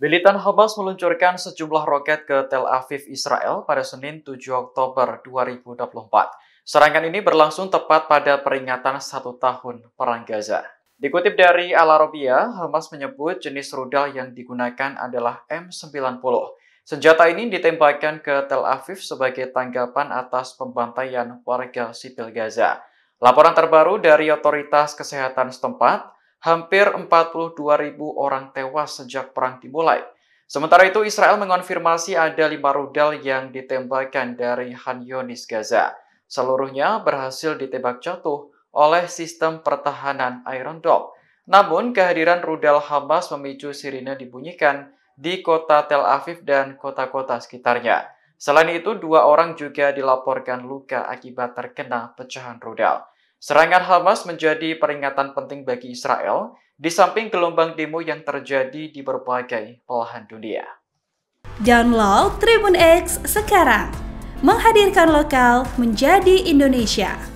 Militan Hamas meluncurkan sejumlah roket ke Tel Aviv, Israel pada Senin 7 Oktober 2024. Serangan ini berlangsung tepat pada peringatan satu tahun Perang Gaza. Dikutip dari Al Arabiya, Hamas menyebut jenis rudal yang digunakan adalah M90 Senjata ini ditembakkan ke Tel Aviv sebagai tanggapan atas pembantaian warga sipil Gaza. Laporan terbaru dari otoritas kesehatan setempat, hampir 42.000 orang tewas sejak perang dimulai. Sementara itu, Israel mengonfirmasi ada lima rudal yang ditembakkan dari Han Yonis Gaza. Seluruhnya berhasil ditembak jatuh oleh sistem pertahanan Iron Dome. Namun, kehadiran rudal Hamas memicu sirine dibunyikan di kota Tel Aviv dan kota-kota sekitarnya. Selain itu, dua orang juga dilaporkan luka akibat terkena pecahan rudal. Serangan Hamas menjadi peringatan penting bagi Israel, di samping gelombang demo yang terjadi di berbagai belahan dunia. Download Tribun X sekarang, menghadirkan lokal menjadi Indonesia.